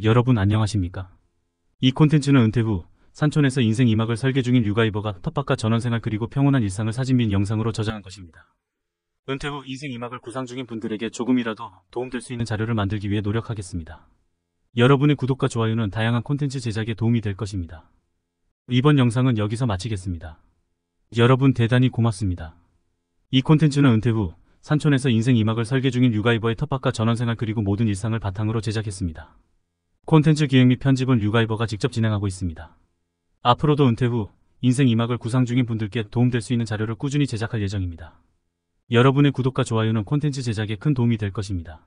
여러분 안녕하십니까? 이 콘텐츠는 은퇴 후 산촌에서 인생 2막을 설계 중인 육아이버가 텃밭과 전원생활 그리고 평온한 일상을 사진 및 영상으로 저장한 것입니다. 은퇴 후 인생 2막을 구상 중인 분들에게 조금이라도 도움될 수 있는 자료를 만들기 위해 노력하겠습니다. 여러분의 구독과 좋아요는 다양한 콘텐츠 제작에 도움이 될 것입니다. 이번 영상은 여기서 마치겠습니다. 여러분 대단히 고맙습니다. 이 콘텐츠는 은퇴 후 산촌에서 인생 2막을 설계 중인 육아이버의 텃밭과 전원생활 그리고 모든 일상을 바탕으로 제작했습니다. 콘텐츠 기획 및 편집은 유가이버가 직접 진행하고 있습니다. 앞으로도 은퇴 후 인생 2막을 구상 중인 분들께 도움될 수 있는 자료를 꾸준히 제작할 예정입니다. 여러분의 구독과 좋아요는 콘텐츠 제작에 큰 도움이 될 것입니다.